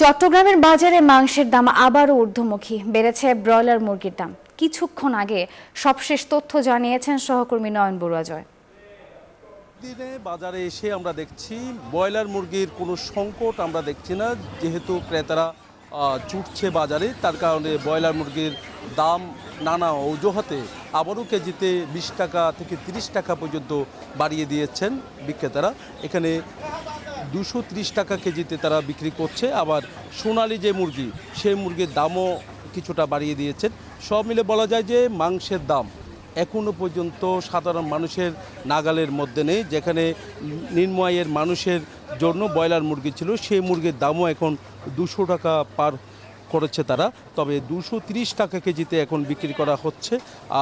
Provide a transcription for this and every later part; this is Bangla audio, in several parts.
চট্টগ্রামের বাজারে মাংসের দাম আবারও ঊর্ধ্বমুখী বেড়েছে ব্রয়লার মুরগির দাম কিছুক্ষণ আগে সবশেষ তথ্য জানিয়েছেন সহকর্মী নয়ন বড়ুয়া জয় দিনে বাজারে এসে আমরা দেখছি ব্রয়লার মুরগির কোনো সংকট আমরা দেখছি না যেহেতু ক্রেতারা ছুটছে বাজারে তার কারণে ব্রয়লার মুরগির দাম নানা অজুহাতে আবারও কেজিতে বিশ টাকা থেকে তিরিশ টাকা পর্যন্ত বাড়িয়ে দিয়েছেন বিক্রেতারা এখানে দুশো টাকা কেজিতে তারা বিক্রি করছে আবার সোনালি যে মুরগি সেই মুরগির দামও কিছুটা বাড়িয়ে দিয়েছেন সব মিলে বলা যায় যে মাংসের দাম এখনও পর্যন্ত সাধারণ মানুষের নাগালের মধ্যে নেই যেখানে নিম্নয়ের মানুষের জন্য ব্রয়লার মুরগি ছিল সেই মুরগির দামও এখন দুশো টাকা পার করেছে তারা তবে দুশো তিরিশ টাকা কেজিতে এখন বিক্রি করা হচ্ছে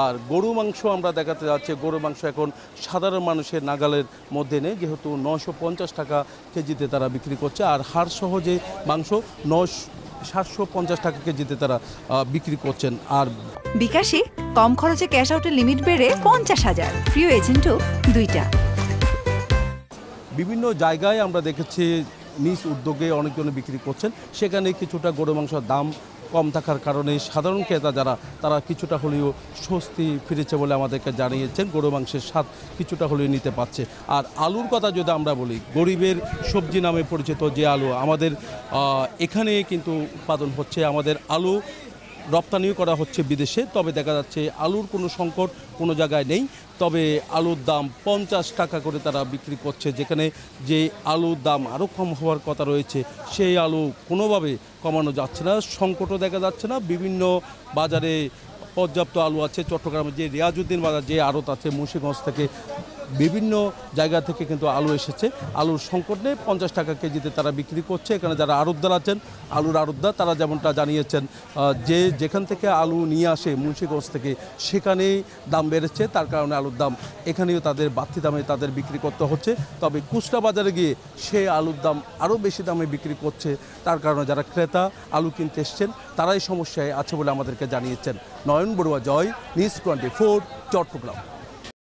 আর গরু মাংস আমরা দেখাতে যাচ্ছি গরু মাংস এখন সাধারণ মানুষের নাগালের মধ্যে নেই যেহেতু নশো পঞ্চাশ টাকা কেজিতে তারা বিক্রি করছে আর হাড় সহজে মাংস নশ সাতশো পঞ্চাশ টাকা কেজিতে তারা বিক্রি করছেন আর বিকাশে কম খরচে ক্যাশ আউটের লিমিট বেড়ে পঞ্চাশ হাজার প্রিয় এজেন্টও দুইটা বিভিন্ন জায়গায় আমরা দেখেছি নিজ উদ্যোগে অনেকজনে বিক্রি করছেন সেখানে কিছুটা গরু মাংসের দাম কম থাকার কারণে সাধারণ ক্রেতা যারা তারা কিছুটা হলেও স্বস্তি ফিরেছে বলে আমাদেরকে জানিয়েছেন গরু মাংসের স্বাদ কিছুটা হলেও নিতে পারছে আর আলুর কথা যদি আমরা বলি গরিবের সবজি নামে পরিচিত যে আলু আমাদের এখানে কিন্তু উৎপাদন হচ্ছে আমাদের আলু রপ্তানিও করা হচ্ছে বিদেশে তবে দেখা যাচ্ছে আলুর কোনো সংকট কোনো জায়গায় নেই তবে আলুর দাম পঞ্চাশ টাকা করে তারা বিক্রি করছে যেখানে যে আলুর দাম আরও কম হওয়ার কথা রয়েছে সেই আলু কোনোভাবে কমানো যাচ্ছে না সংকটও দেখা যাচ্ছে না বিভিন্ন বাজারে পর্যাপ্ত আলু আছে চট্টগ্রামে যে রিয়াজউদ্দিন বাজার যে আড়ত আছে মুন্সিগঞ্জ থেকে বিভিন্ন জায়গা থেকে কিন্তু আলু এসেছে আলুর সংকট নেই পঞ্চাশ টাকা কেজিতে তারা বিক্রি করছে এখানে যারা আরোদ্দার আছেন আলুর আড়তদার তারা যেমনটা জানিয়েছেন যে যেখান থেকে আলু নিয়ে আসে মুন্সিগঞ্জ থেকে সেখানেই দাম বেড়েছে তার কারণে আলুর দাম এখানেও তাদের বাড়তি দামে তাদের বিক্রি করতে হচ্ছে তবে খুচরা বাজারে গিয়ে সে আলুর দাম আরও বেশি দামে বিক্রি করছে তার কারণে যারা ক্রেতা আলু কিনতে এসছেন তারাই সমস্যায় আছে বলে আমাদেরকে জানিয়েছেন Nayan Barua Joy news twenty four Chittagong